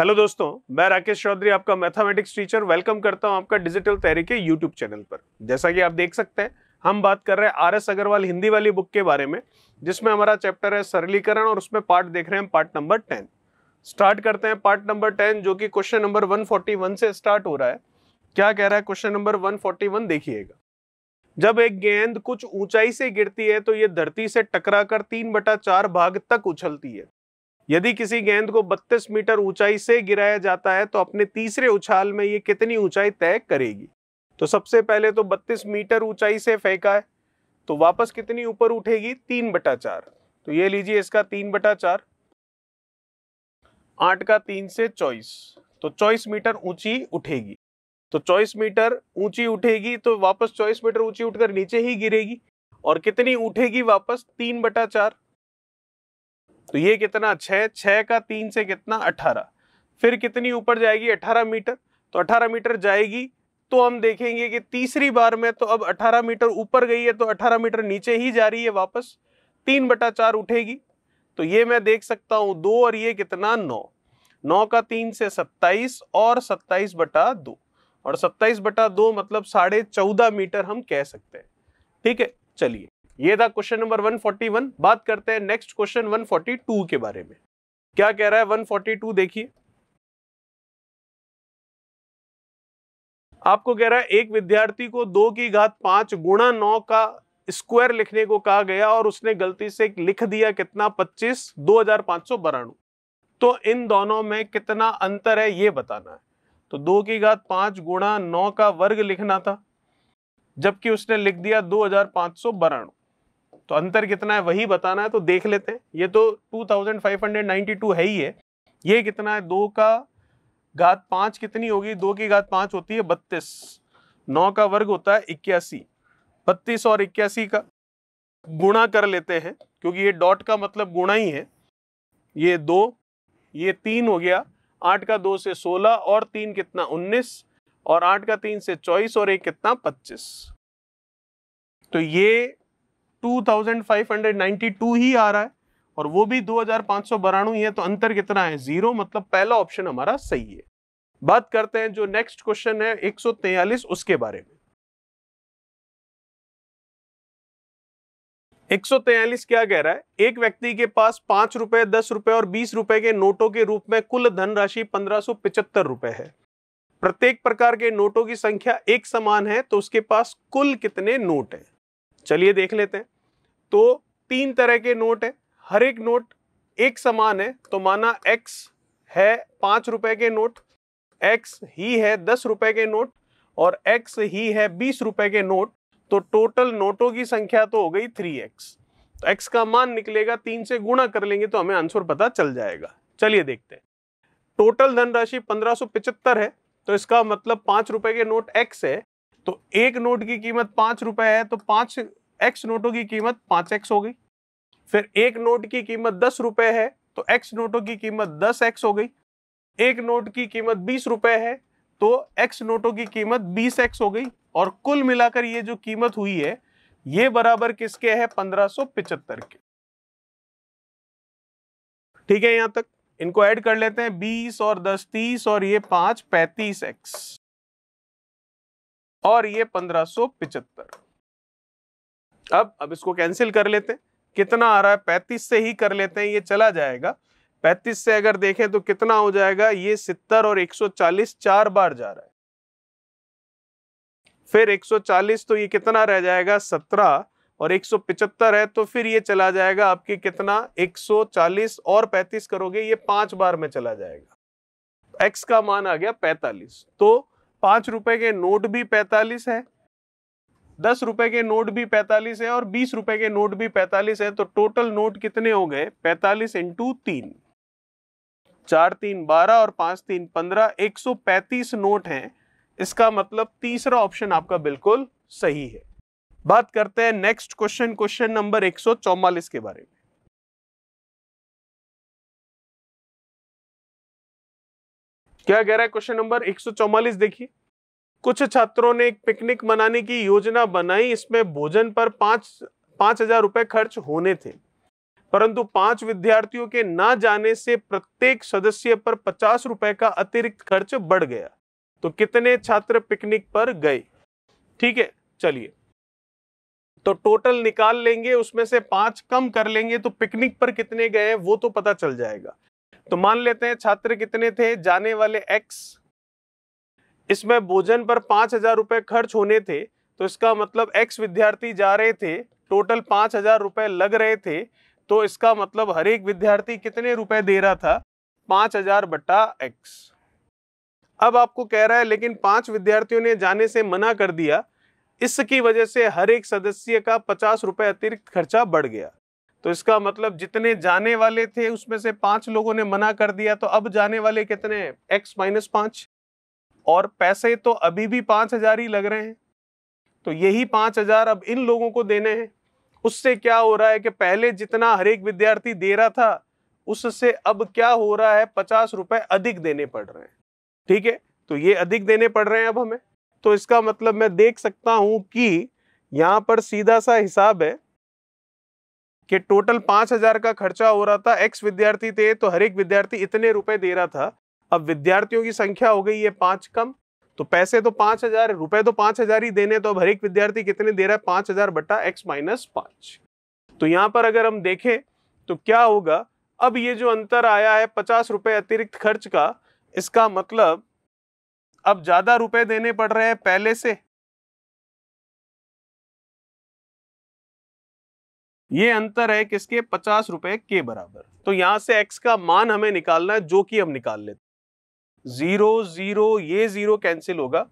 hello दोस्तों मैं राकेश चौधरी आपका मैथमेटिक्स टीचर वेलकम करता हूं आपका डिजिटल तहरीके यूट्यूब चैनल पर जैसा कि आप देख सकते हैं हम बात कर रहे हैं आर एस अग्रवाल हिंदी वाली बुक के बारे में जिसमें हमारा चैप्टर है सरलीकरण और उसमें पार्ट देख रहे हैं पार्ट नंबर टेन स्टार्ट करते हैं पार्ट नंबर टेन जो कि क्वेश्चन नंबर वन से स्टार्ट हो रहा है क्या कह रहा है क्वेश्चन नंबर वन देखिएगा जब एक गेंद कुछ ऊंचाई से गिरती है तो ये धरती से टकरा कर तीन बटा चार भाग तक उछलती है यदि किसी गेंद को 32 मीटर ऊंचाई से गिराया जाता है तो अपने तीसरे उछाल में ये कितनी ऊंचाई तय करेगी तो सबसे पहले तो 32 मीटर ऊंचाई से फेंका है तो वापस कितनी ऊपर उठेगी तीन बटा चार तो ये लीजिए इसका तीन बटा चार आठ का तीन से चौबीस तो चौबीस मीटर ऊंची उठेगी तो चौबीस मीटर ऊंची उठेगी तो वापस चौबीस मीटर ऊंची उठकर नीचे ही गिरेगी और कितनी उठेगी वापस तीन बटा चार तो ये कितना छः छः का तीन से कितना अठारह फिर कितनी ऊपर जाएगी अट्ठारह मीटर तो अठारह मीटर जाएगी तो हम देखेंगे कि तीसरी बार में तो अब अठारह मीटर ऊपर गई है तो अठारह मीटर नीचे ही जा रही है वापस तीन बटा चार उठेगी तो ये मैं देख सकता हूँ दो और ये कितना नौ नौ का तीन से सत्ताईस और सत्ताईस बटा दो और सत्ताईस बटा दो मतलब साढ़े चौदह मीटर हम कह सकते हैं ठीक है चलिए ये था क्वेश्चन नंबर 141 बात करते हैं नेक्स्ट क्वेश्चन 142 के बारे में क्या कह रहा है 142 देखिए आपको कह रहा है एक विद्यार्थी को दो की घात पांच गुणा नौ का स्क्वायर लिखने को कहा गया और उसने गलती से लिख दिया कितना पच्चीस दो हजार पांच सौ बराणु तो इन दोनों में कितना अंतर है ये बताना है तो दो की घात पांच गुणा नौ का वर्ग लिखना था जबकि उसने लिख दिया दो हजार पांच सौ बराणु तो अंतर कितना है वही बताना है तो देख लेते हैं ये तो 2592 है ही है ये कितना है दो का घात पाँच कितनी होगी दो की घात पाँच होती है बत्तीस नौ का वर्ग होता है इक्यासी बत्तीस और इक्यासी का गुणा कर लेते हैं क्योंकि ये डॉट का मतलब गुणा ही है ये दो ये तीन हो गया आठ का दो से सोलह और तीन कितना उन्नीस और आठ का तीन से चौबीस और एक कितना पच्चीस तो ये 2592 ही आ रहा है और वो भी दो हजार ही है तो अंतर कितना है जीरो मतलब पहला ऑप्शन हमारा सही है बात करते हैं जो नेक्स्ट क्वेश्चन है 143 उसके बारे में 143 क्या कह रहा है एक व्यक्ति के पास पांच रुपए दस रुपए और बीस रुपए के नोटों के रूप में कुल धनराशि पंद्रह सो पिचहत्तर रुपए है प्रत्येक प्रकार के नोटों की संख्या एक समान है तो उसके पास कुल कितने नोट है चलिए देख लेते हैं तो तीन तरह के नोट है हर एक नोट एक समान है तो माना एक्स है पांच रुपए के नोट एक्स ही है दस रुपए के नोट और एक्स ही है बीस रुपए के नोट तो टोटल नोटों की संख्या तो हो गई थ्री एक्स तो एक्स का मान निकलेगा तीन से गुणा कर लेंगे तो हमें आंसर पता चल जाएगा चलिए देखते हैं टोटल धनराशि पंद्रह है तो इसका मतलब पांच रुपए के नोट एक्स है तो एक नोट की कीमत पांच रुपए है तो पांच एक्स नोटों की कीमत पांच एक्स हो गई फिर एक नोट की कीमत दस रुपए है तो एक्स नोटों की कीमत दस एक्स हो गई एक नोट की कीमत बीस रुपए है तो एक्स नोटों की कीमत बीस एक्स हो गई और कुल मिलाकर ये जो कीमत हुई है ये बराबर किसके है पंद्रह सो पिचहत्तर के ठीक है यहां तक इनको ऐड कर लेते हैं बीस और दस तीस और ये पांच पैंतीस एक्स और ये पंद्रह अब अब इसको कैंसिल कर लेते हैं कितना आ रहा है पैंतीस से ही कर लेते हैं ये चला जाएगा पैंतीस से अगर देखें तो कितना हो जाएगा ये सितर और 140 चार बार जा रहा है फिर 140 तो ये कितना रह जाएगा 17 और 175 है तो फिर ये चला जाएगा आपके कितना 140 और 35 करोगे ये पांच बार में चला जाएगा x का मान आ गया 45 तो पांच रुपए के नोट भी पैंतालीस है दस रुपए के नोट भी पैंतालीस है और बीस रुपए के नोट भी पैंतालीस है तो टोटल नोट कितने हो गए पैंतालीस इंटू तीन चार तीन बारह और पांच तीन पंद्रह एक सौ पैंतीस नोट हैं इसका मतलब तीसरा ऑप्शन आपका बिल्कुल सही है बात करते हैं नेक्स्ट क्वेश्चन क्वेश्चन नंबर एक के बारे में क्या कह रहा है क्वेश्चन नंबर एक देखिए कुछ छात्रों ने एक पिकनिक मनाने की योजना बनाई इसमें भोजन पर पांच पांच हजार रुपए खर्च होने थे परंतु पांच विद्यार्थियों के ना जाने से प्रत्येक सदस्य पर पचास रुपए का अतिरिक्त खर्च बढ़ गया तो कितने छात्र पिकनिक पर गए ठीक है चलिए तो टोटल निकाल लेंगे उसमें से पांच कम कर लेंगे तो पिकनिक पर कितने गए वो तो पता चल जाएगा तो मान लेते हैं छात्र कितने थे जाने वाले एक्स इसमें भोजन पर पांच हजार रुपए खर्च होने थे तो इसका मतलब एक्स विद्यार्थी जा रहे थे टोटल पांच हजार रुपए लग रहे थे तो इसका मतलब हर एक विद्यार्थी कितने रुपए दे रहा था पांच हजार बट्टा एक्स अब आपको कह रहा है लेकिन पांच विद्यार्थियों ने जाने से मना कर दिया इसकी वजह से हर एक सदस्य का पचास रुपए अतिरिक्त खर्चा बढ़ गया तो इसका मतलब जितने जाने वाले थे उसमें से पांच लोगों ने मना कर दिया तो अब जाने वाले कितने हैं एक्स माइनस पांच और पैसे तो अभी भी पांच हजार ही लग रहे हैं तो यही पांच हजार अब इन लोगों को देने हैं उससे क्या हो रहा है कि पहले जितना हर एक विद्यार्थी दे रहा था उससे अब क्या हो रहा है पचास रुपए अधिक देने पड़ रहे हैं ठीक है तो ये अधिक देने पड़ रहे हैं अब हमें तो इसका मतलब मैं देख सकता हूं कि यहाँ पर सीधा सा हिसाब है कि टोटल पांच हजार का खर्चा हो रहा था एक्स विद्यार्थी थे तो हर एक विद्यार्थी इतने रुपए दे रहा था अब विद्यार्थियों की संख्या हो गई है पांच कम तो पैसे तो पांच हजार रुपए तो पांच हजार ही देने तो अब हर एक विद्यार्थी कितने दे रहा है पांच हजार बट्टा एक्स माइनस पांच तो यहाँ पर अगर हम देखें तो क्या होगा अब ये जो अंतर आया है पचास रुपये अतिरिक्त खर्च का इसका मतलब अब ज़्यादा रुपए देने पड़ रहे हैं पहले से ये अंतर है किसके पचास रुपए के बराबर तो यहां से एक्स का मान हमें निकालना है जो कि हम निकाल लेते जीरो जीरो ये जीरो कैंसिल होगा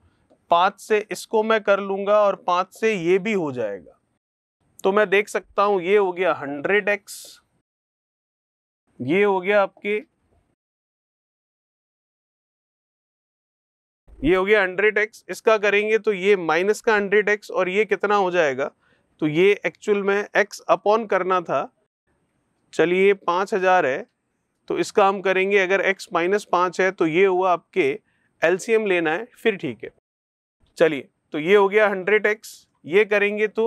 पांच से इसको मैं कर लूंगा और पांच से ये भी हो जाएगा तो मैं देख सकता हूं ये हो गया हंड्रेड एक्स ये हो गया आपके ये हो गया हंड्रेड एक्स इसका करेंगे तो ये माइनस का हंड्रेड एक्स और ये कितना हो जाएगा तो ये एक्चुअल में एक्स अपॉन करना था चलिए पाँच हज़ार है तो इसका हम करेंगे अगर एक्स माइनस पाँच है तो ये हुआ आपके एल लेना है फिर ठीक है चलिए तो ये हो गया हंड्रेड एक्स ये करेंगे तो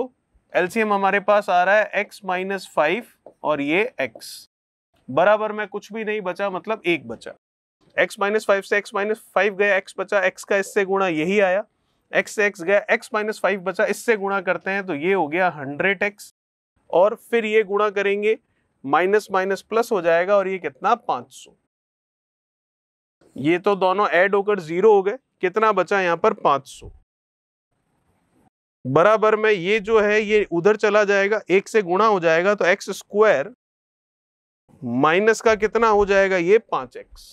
एल हमारे पास आ रहा है एक्स माइनस फाइव और ये एक्स बराबर में कुछ भी नहीं बचा मतलब एक बचा एक्स माइनस फाइव से एक्स माइनस फाइव गया एक्स बचा एक्स का इससे गुणा यही आया एक्स से एक्स गया एक्स माइनस फाइव बचा इससे गुणा करते हैं तो ये हो गया हंड्रेड एक्स और फिर ये गुणा करेंगे माइनस माइनस प्लस हो जाएगा और ये कितना पाँच सौ ये तो दोनों ऐड होकर जीरो हो गए कितना बचा यहाँ पर पाँच सौ बराबर में ये जो है ये उधर चला जाएगा एक से गुणा हो जाएगा तो एक्स स्क्वायर माइनस का कितना हो जाएगा ये पाँच एक्स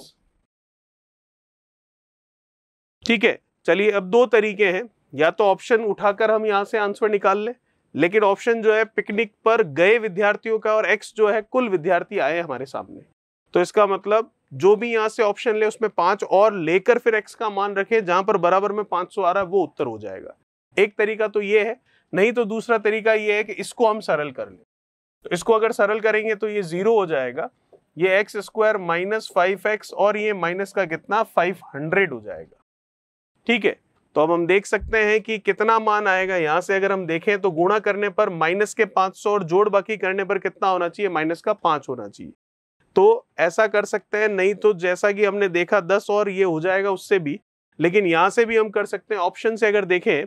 ठीक है चलिए अब दो तरीके हैं या तो ऑप्शन उठाकर हम यहाँ से आंसर निकाल लें लेकिन ऑप्शन जो है पिकनिक पर गए विद्यार्थियों का और एक्स जो है कुल विद्यार्थी आए हमारे सामने तो इसका मतलब जो भी यहाँ से ऑप्शन ले उसमें पांच और लेकर फिर एक्स का मान रखे जहां पर बराबर में पांच सौ आ रहा है वो उत्तर हो जाएगा एक तरीका तो ये है नहीं तो दूसरा तरीका ये है कि इसको हम सरल कर लें तो इसको अगर सरल करेंगे तो ये जीरो हो जाएगा ये x square minus five x और ये माइनस का कितना फाइव हंड्रेड हो जाएगा ठीक है तो अब हम देख सकते हैं कि कितना मान आएगा यहां से अगर हम देखें तो गुणा करने पर माइनस के 500 और जोड़ बाकी करने पर कितना होना चाहिए माइनस का पांच होना चाहिए तो ऐसा कर सकते हैं नहीं तो जैसा कि हमने देखा दस और ये हो जाएगा उससे भी लेकिन यहां से भी हम कर सकते हैं ऑप्शन से अगर देखें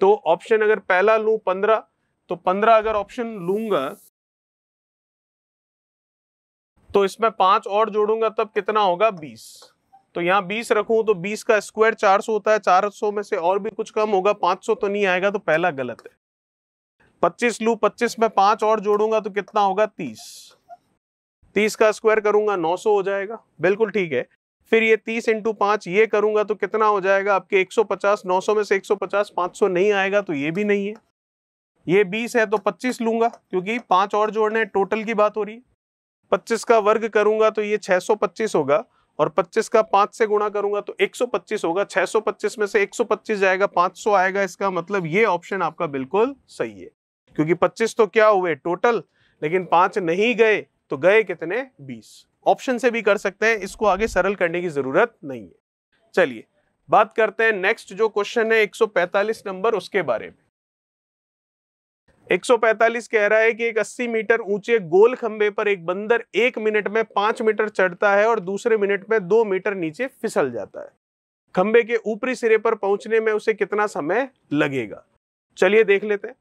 तो ऑप्शन अगर पहला लू पंद्रह तो पंद्रह अगर ऑप्शन लूंगा तो इसमें पांच और जोड़ूंगा तब कितना होगा बीस तो यहाँ बीस रखू तो बीस का स्क्वायर चार सौ होता है चार सौ में से और भी कुछ कम होगा पांच सौ तो नहीं आएगा तो पहला गलत है पच्चीस लू पच्चीस में पांच और जोड़ूंगा तो कितना होगा तीस तीस का स्क्वायर करूंगा नौ सौ हो जाएगा बिल्कुल ठीक है फिर ये तीस इंटू पांच ये करूंगा तो कितना हो जाएगा आपके एक सौ पचास नौ सौ में से एक सौ पचास पांच सौ नहीं आएगा तो ये भी नहीं है ये बीस है तो पच्चीस लूंगा क्योंकि पांच और जोड़ने टोटल की बात हो रही है पच्चीस का वर्ग करूंगा तो ये छह सौ पच्चीस होगा और 25 का 5 से गुणा करूंगा तो 125 होगा 625 में से 125 जाएगा 500 आएगा इसका मतलब ये ऑप्शन आपका बिल्कुल सही है क्योंकि 25 तो क्या हुए टोटल लेकिन पांच नहीं गए तो गए कितने 20 ऑप्शन से भी कर सकते हैं इसको आगे सरल करने की जरूरत नहीं है चलिए बात करते हैं नेक्स्ट जो क्वेश्चन है एक नंबर उसके बारे में 145 कह रहा है कि एक 80 मीटर ऊंचे गोल खंबे पर एक बंदर एक मिनट में पांच मीटर चढ़ता है और दूसरे मिनट में दो मीटर नीचे फिसल जाता है खंबे के ऊपरी सिरे पर पहुंचने में उसे कितना समय लगेगा चलिए देख लेते हैं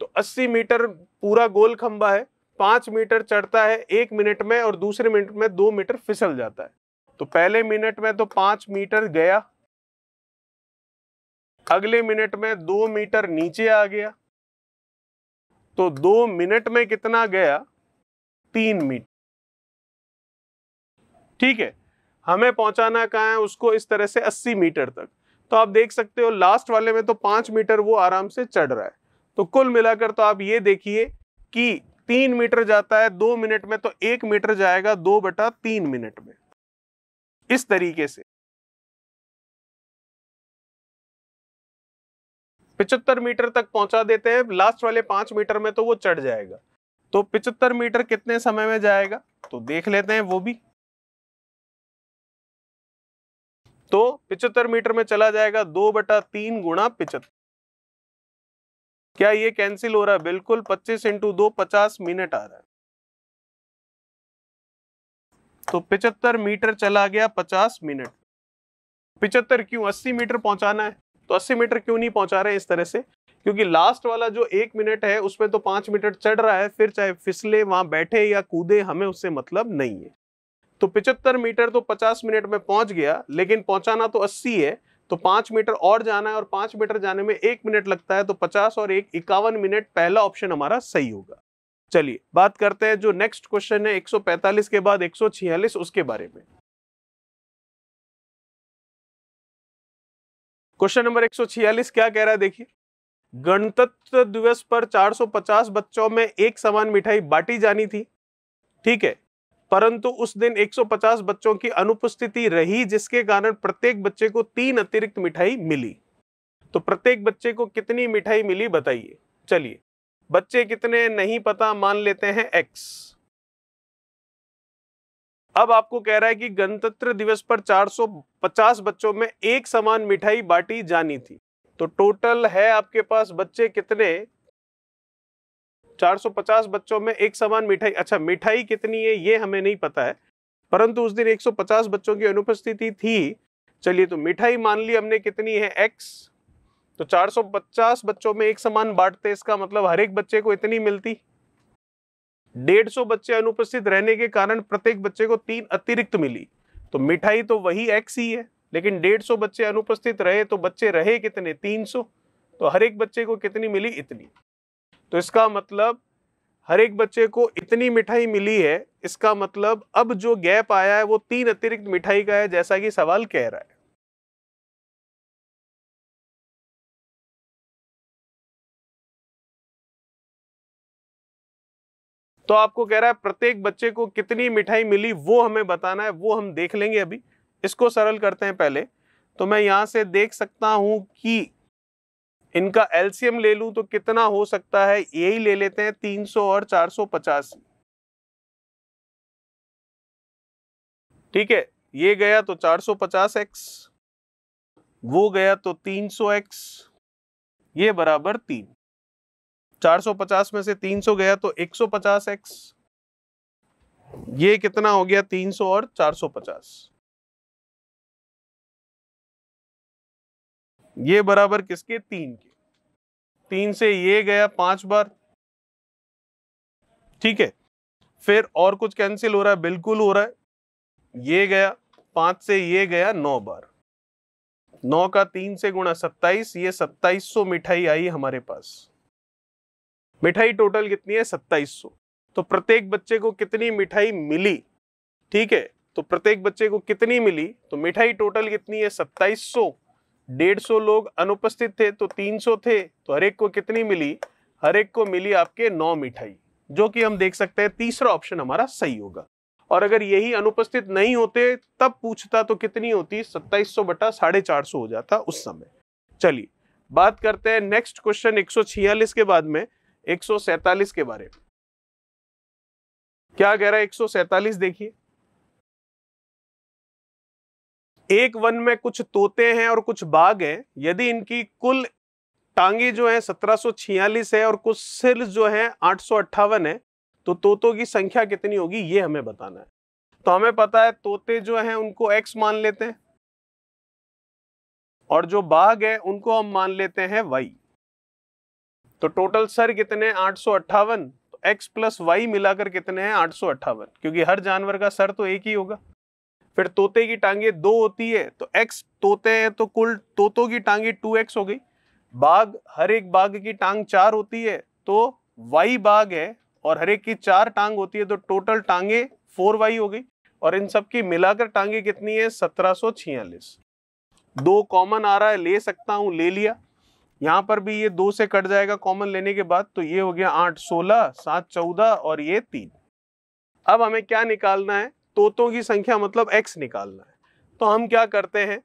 तो 80 मीटर पूरा गोल खंबा है पांच मीटर चढ़ता है एक मिनट में और दूसरे मिनट में दो मीटर फिसल जाता है तो पहले मिनट में तो पांच मीटर गया अगले मिनट में दो मीटर नीचे आ गया तो दो मिनट में कितना गया तीन मीटर ठीक है हमें पहुंचाना कहा है उसको इस तरह से 80 मीटर तक तो आप देख सकते हो लास्ट वाले में तो पांच मीटर वो आराम से चढ़ रहा है तो कुल मिलाकर तो आप ये देखिए कि तीन मीटर जाता है दो मिनट में तो एक मीटर जाएगा दो बटा तीन मिनट में इस तरीके से पिचहत्तर मीटर तक पहुंचा देते हैं लास्ट वाले पांच मीटर में तो वो चढ़ जाएगा तो पिचहत्तर मीटर कितने समय में जाएगा तो देख लेते हैं वो भी तो पिचहत्तर मीटर में चला जाएगा दो बटा तीन गुणा पिचहत्तर क्या ये कैंसिल हो रहा है बिल्कुल पच्चीस इंटू दो पचास मिनट आ रहा है तो 75 मीटर चला गया पचास मिनट 75 क्यों अस्सी मीटर पहुंचाना है तो 80 मीटर क्यों नहीं पहुंचा रहे इस तरह से क्योंकि लास्ट वाला जो एक मिनट है उसमें तो पाँच मीटर चढ़ रहा है फिर चाहे फिसले वहाँ बैठे या कूदे हमें उससे मतलब नहीं है तो पिचहत्तर मीटर तो पचास मिनट में पहुँच गया लेकिन पहुँचाना तो अस्सी है तो पाँच मीटर और जाना है और पाँच मीटर जाने में एक मिनट लगता है तो पचास और एक इक्यावन मिनट पहला ऑप्शन हमारा सही होगा चलिए बात करते हैं जो नेक्स्ट क्वेश्चन है 145 के बाद 146 उसके बारे में क्वेश्चन नंबर 146 क्या कह रहा है देखिए गणतंत्र दिवस पर 450 बच्चों में एक समान मिठाई बांटी जानी थी ठीक है परंतु उस दिन 150 बच्चों की अनुपस्थिति रही जिसके कारण प्रत्येक बच्चे को तीन अतिरिक्त मिठाई मिली तो प्रत्येक बच्चे को कितनी मिठाई मिली बताइए चलिए बच्चे कितने नहीं पता मान लेते हैं एक्स अब आपको कह रहा है कि गणतंत्र दिवस पर 450 बच्चों में एक समान मिठाई बांटी जानी थी तो टोटल है आपके पास बच्चे कितने 450 बच्चों में एक समान मिठाई अच्छा मिठाई कितनी है ये हमें नहीं पता है परंतु उस दिन 150 बच्चों की अनुपस्थिति थी चलिए तो मिठाई मान ली हमने कितनी है एक्स तो 450 बच्चों में एक समान बांटते इसका मतलब हर एक बच्चे को इतनी मिलती डेढ़ सौ बच्चे अनुपस्थित रहने के कारण प्रत्येक बच्चे को तीन अतिरिक्त मिली तो मिठाई तो वही एक्स ही है लेकिन डेढ़ सौ बच्चे अनुपस्थित रहे तो बच्चे रहे कितने तीन सौ तो हर एक बच्चे को कितनी मिली इतनी तो इसका मतलब हर एक बच्चे को इतनी मिठाई मिली है इसका मतलब अब जो गैप आया है वो तीन अतिरिक्त मिठाई का है जैसा कि सवाल कह रहा है तो आपको कह रहा है प्रत्येक बच्चे को कितनी मिठाई मिली वो हमें बताना है वो हम देख लेंगे अभी इसको सरल करते हैं पहले तो मैं यहाँ से देख सकता हूँ कि इनका एल्शियम ले लूँ तो कितना हो सकता है यही ले लेते हैं 300 और 450 ठीक है ये गया तो 450x वो गया तो 300x ये बराबर तीन 450 में से 300 गया तो 150x ये कितना हो गया 300 और 450 ये बराबर किसके तीन के तीन से ये गया पांच बार ठीक है फिर और कुछ कैंसिल हो रहा है बिल्कुल हो रहा है ये गया पांच से ये गया नौ बार नौ का तीन से गुणा सत्ताईस ये सत्ताईस सौ मिठाई आई हमारे पास मिठाई टोटल कितनी है सत्ताईस तो प्रत्येक बच्चे को कितनी मिठाई मिली ठीक है तो प्रत्येक बच्चे को कितनी मिली तो मिठाई टोटल कितनी है सत्ताईस सौ डेढ़ सौ लोग अनुपस्थित थे तो तीन सौ थे तो हरेक को कितनी मिली हरेक को मिली आपके नौ मिठाई जो कि हम देख सकते हैं तीसरा ऑप्शन हमारा सही होगा और अगर यही अनुपस्थित नहीं होते तब पूछता तो कितनी होती सत्ताईस सौ बटा साढ़े चार सौ हो जाता उस समय चलिए बात करते हैं नेक्स्ट क्वेश्चन एक के बाद में एक के बारे में क्या कह रहा है एक देखिए एक वन में कुछ तोते हैं और कुछ बाघ हैं यदि इनकी कुल टांगे जो है 1746 है और कुछ सिर जो है आठ है तो तोतों की संख्या कितनी होगी ये हमें बताना है तो हमें पता है तोते जो हैं उनको एक्स मान लेते हैं और जो बाघ है उनको हम मान लेते हैं वाई तो टोटल सर कितने आठ सौ अट्ठावन तो एक्स प्लस वाई मिलाकर कितने हैं आठ सौ अट्ठावन क्योंकि हर जानवर का सर तो एक ही होगा फिर तोते की टांगे दो होती है तो एक्स तोते हैं तो कुल तोतों की टांगे टू एक्स हो गई बाघ हर एक बाघ की टांग चार होती है तो वाई बाघ है और हर एक की चार टांग होती है तो टोटल टांगे फोर वाई हो गई और इन सब की मिलाकर टांगे कितनी है सत्रह सौ छियालीस दो कॉमन आ रहा है ले सकता हूँ ले लिया यहाँ पर भी ये दो से कट जाएगा कॉमन लेने के बाद तो ये हो गया आठ सोलह सात चौदह और ये तीन अब हमें क्या निकालना है तोतों की संख्या मतलब एक्स निकालना है तो हम क्या करते हैं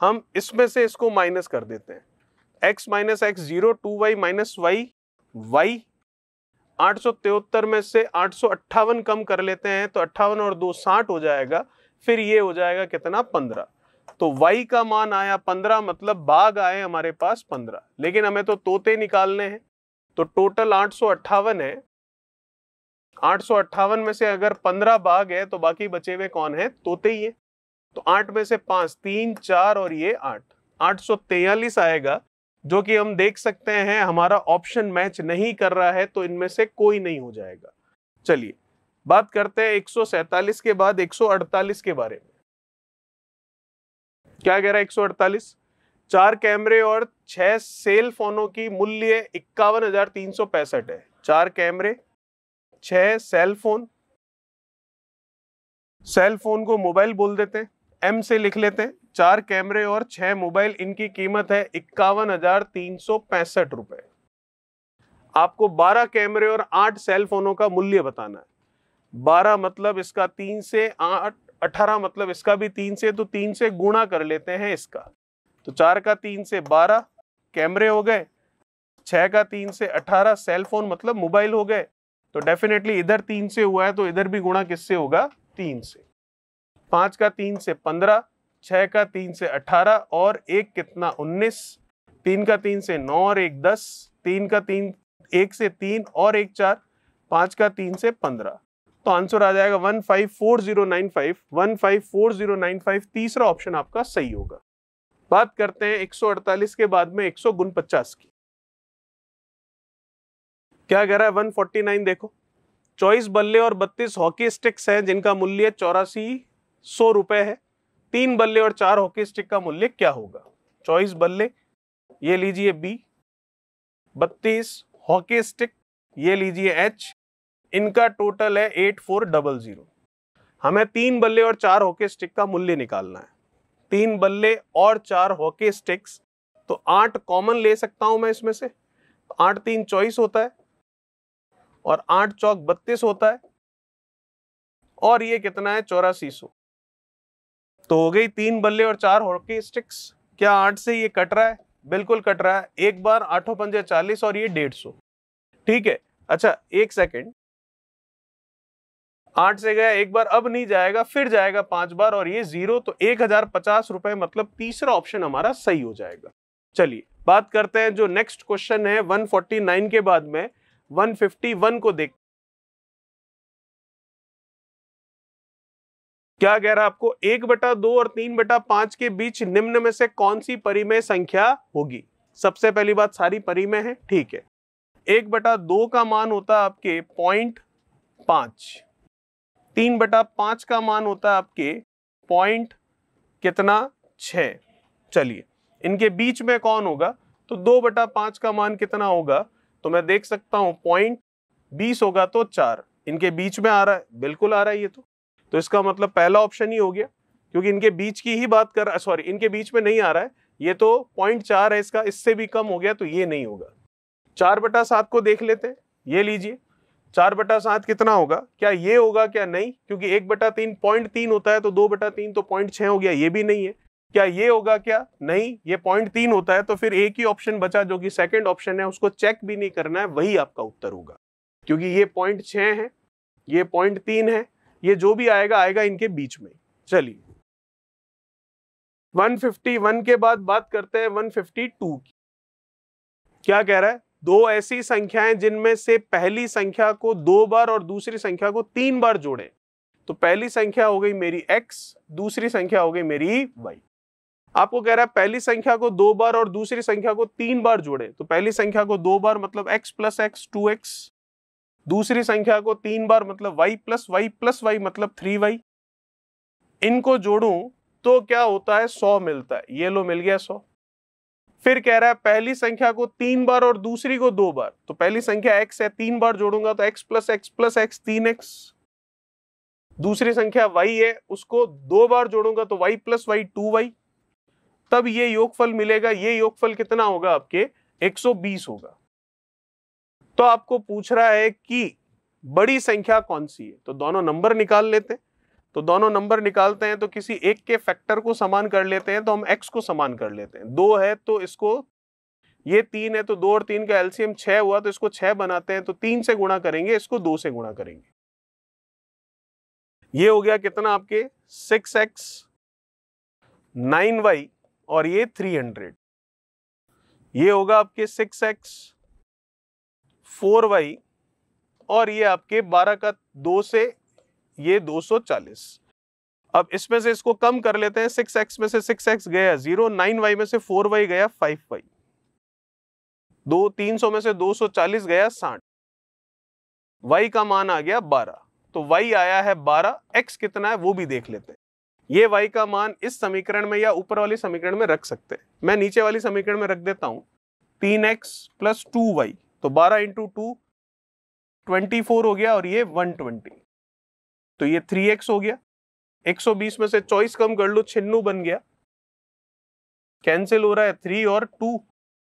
हम इसमें से इसको माइनस कर देते हैं x minus x zero two y minus y y आठ में से आठ कम कर लेते हैं तो अट्ठावन और दो साठ हो जाएगा फिर ये हो जाएगा कितना पंद्रह तो वाई का मान आया पंद्रह मतलब बाघ आए हमारे पास पंद्रह लेकिन हमें तो तोते निकालने हैं तो टोटल आठ सौ अट्ठावन है आठ सौ अट्ठावन में से अगर पंद्रह बाघ है तो बाकी बचे हुए कौन है तोते ही है तो आठ में से पांच तीन चार और ये आठ आठ आएगा जो कि हम देख सकते हैं हमारा ऑप्शन मैच नहीं कर रहा है तो इनमें से कोई नहीं हो जाएगा चलिए बात करते हैं 147 के बाद 148 के बारे में क्या कह रहा है एक चार कैमरे और छह सेल फोनों की मूल्य इक्यावन हजार तीन सौ पैंसठ है चार कैमरे छह सेल फोन सेल फोन को मोबाइल बोल देते हैं एम से लिख लेते हैं चार कैमरे और छह मोबाइल इनकी कीमत है इक्यावन हजार तीन सौ पैंसठ रुपए आपको बारह कैमरे और आठ सेल फोनों का मूल्य बताना है बारह मतलब इसका तीन से आठ अठारह मतलब इसका भी तीन से तो तीन से गुणा कर लेते हैं इसका तो चार का तीन से बारह कैमरे हो गए छः का तीन से अठारह सेलफोन मतलब मोबाइल हो गए तो डेफिनेटली इधर तीन से हुआ है तो इधर भी गुणा किससे होगा तीन से पाँच का तीन से पंद्रह छः का तीन से अठारह और एक कितना उन्नीस तीन का तीन से नौ और एक दस तीन का तीन एक से तीन और एक चार पाँच का तीन से पंद्रह तो आंसर आ जाएगा one five four zero nine five one five four zero nine five तीसरा ऑप्शन आपका सही होगा बात करते हैं 148 के बाद में एक की क्या कह रहा है 149 देखो चौबीस बल्ले और बत्तीस हॉकी स्टिक्स हैं जिनका मूल्य चौरासी सौ रुपए है तीन बल्ले और चार हॉकी स्टिक का मूल्य क्या होगा चौबीस बल्ले ये लीजिए बी बत्तीस हॉकी स्टिक ये लीजिए एच इनका टोटल है एट फोर डबल जीरो हमें तीन बल्ले और चार हॉकी स्टिक का मूल्य निकालना है तीन बल्ले और चार हॉकी स्टिक्स तो आठ कॉमन ले सकता हूं मैं इसमें से आठ तीन चौबीस होता है और आठ चौक बत्तीस होता है और ये कितना है चौरासी सौ तो हो गई तीन बल्ले और चार हॉकी स्टिक्स क्या आठ से ये कट रहा है बिल्कुल कट रहा है एक बार आठों पंजे चालीस और ये डेढ़ सौ ठीक है अच्छा एक सेकेंड आठ से गया एक बार अब नहीं जाएगा फिर जाएगा पांच बार और ये जीरो तो एक हजार पचास रुपए मतलब तीसरा ऑप्शन हमारा सही हो जाएगा चलिए बात करते हैं जो नेक्स्ट क्वेश्चन है 149 के बाद में 151 को देख क्या कह रहा है आपको एक बटा दो और तीन बटा पांच के बीच निम्न में से कौन सी परिमेय संख्या होगी सबसे पहली बात सारी परिमेय है ठीक है एक बटा दो का मान होता है आपके पॉइंट पांच तीन बटा पांच का मान होता है आपके पॉइंट कितना छ चलिए इनके बीच में कौन होगा तो दो बटा पांच का मान कितना होगा तो मैं देख सकता हूँ पॉइंट बीस होगा तो चार इनके बीच में आ रहा है बिल्कुल आ रहा है ये तो तो इसका मतलब पहला ऑप्शन ही हो गया क्योंकि इनके बीच की ही बात कर रहा सॉरी इनके बीच में नहीं आ रहा है ये तो पॉइंट चार है इसका इससे भी कम हो गया तो ये नहीं होगा चार बटा सात को देख लेते हैं ये लीजिए चार बटा सात कितना होगा क्या ये होगा क्या नहीं क्योंकि एक बटा तीन पॉइंट तीन होता है तो दो बटा तीन तो पॉइंट छह हो गया ये भी नहीं है क्या ये होगा क्या नहीं ये पॉइंट तीन होता है तो फिर एक ही ऑप्शन बचा जो कि सेकंड ऑप्शन है उसको चेक भी नहीं करना है वही आपका उत्तर होगा क्योंकि ये पॉइंट छह है ये पॉइंट तीन है ये जो भी आएगा आएगा इनके बीच में चलिए 151 के बाद बात करते हैं 152 की क्या कह रहा है दो ऐसी संख्याएं जिनमें से पहली संख्या को दो बार और दूसरी संख्या को तीन बार जोड़े तो पहली संख्या हो गई मेरी x दूसरी संख्या हो गई मेरी y आपको कह रहा है पहली संख्या को दो बार और दूसरी संख्या को तीन बार जोड़े तो पहली संख्या को दो बार मतलब x plus x two x दूसरी संख्या को तीन बार मतलब y plus y plus y मतलब थ्री वाई इनको जोड़ू तो क्या होता है सौ मिलता है ये लो मिल गया सौ फिर कह रहा है पहली संख्या को तीन बार और दूसरी को दो बार तो पहली संख्या एक्स है तीन बार जोड़ूंगा तो x plus x plus x तीन एक्स दूसरी संख्या वाई है उसको दो बार जोड़ूंगा तो y plus y two y तब ये योगफल मिलेगा ये योगफल कितना होगा आपके 120 होगा तो आपको पूछ रहा है कि बड़ी संख्या कौन सी है तो दोनों नंबर निकाल लेते हैं तो दोनों नंबर निकालते हैं तो किसी एक के फैक्टर को समान कर लेते हैं तो हम एक्स को समान कर लेते हैं दो है तो इसको ये तीन है तो दो और तीन का एलसीएम छह हुआ तो इसको छह बनाते हैं तो तीन से गुणा करेंगे इसको दो से गुणा करेंगे ये हो गया कितना आपके सिक्स एक्स नाइन वाई और ये थ्री हंड्रेड ये होगा आपके सिक्स एक्स फोर वाई और ये आपके बारह का दो से ये 240 अब इसमें से इसको कम कर लेते हैं सिक्स एक्स में से सिक्स एक्स गया जीरो नाइन वाई में से फोर वाई गया फाइव वाई दो तीन सौ में से दो सौ चालीस गया साठ वाई का मान आ गया बारह तो वाई आया है बारह एक्स कितना है वो भी देख लेते हैं ये वाई का मान इस समीकरण में या ऊपर वाले समीकरण में रख सकते हैं मैं नीचे वाली समीकरण में रख देता हूँ तीन एक्स प्लस टू वाई तो बारह इंटू टू ट्वेंटी फोर हो गया और ये वन ट्वेंटी तो ये थ्री एक्स हो गया 120 में से चॉइस कम कर लो छिन्नू बन गया कैंसिल हो रहा है थ्री और टू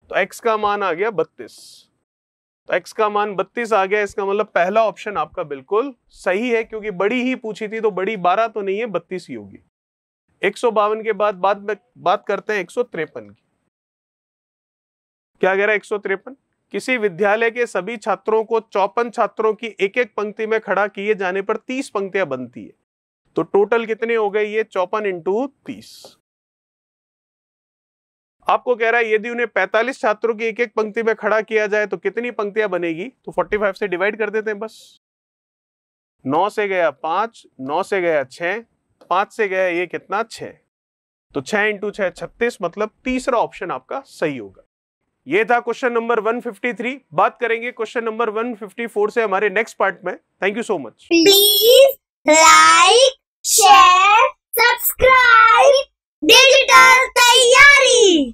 तो एक्स का मान आ गया बत्तीस तो एक्स का मान बत्तीस आ गया इसका मतलब पहला ऑप्शन आपका बिल्कुल सही है क्योंकि बड़ी ही पूछी थी तो बड़ी बारह तो नहीं है बत्तीस ही होगी एक सौ बावन के बाद बात करते हैं एक सौ त्रेपन की क्या कह रहा है एक सौ त्रेपन किसी विद्यालय के सभी छात्रों को चौपन छात्रों की एक एक पंक्ति में खड़ा किए जाने पर तीस पंक्तियां बनती है तो टोटल कितने हो गए ये चौपन इंटू तीस आपको कह रहा है यदि उन्हें 45 छात्रों की एक एक पंक्ति में खड़ा किया जाए तो कितनी पंक्तियां बनेगी तो 45 से डिवाइड कर देते हैं बस 9 से गया 5, 9 से गया 6, 5 से गया ये कितना 6, तो 6 इंटू छः छत्तीस मतलब तीसरा ऑप्शन आपका सही होगा ये था क्वेश्चन नंबर 153 बात करेंगे क्वेश्चन नंबर 154 से हमारे नेक्स्ट पार्ट में thank you so much please like share subscribe digital तैयारी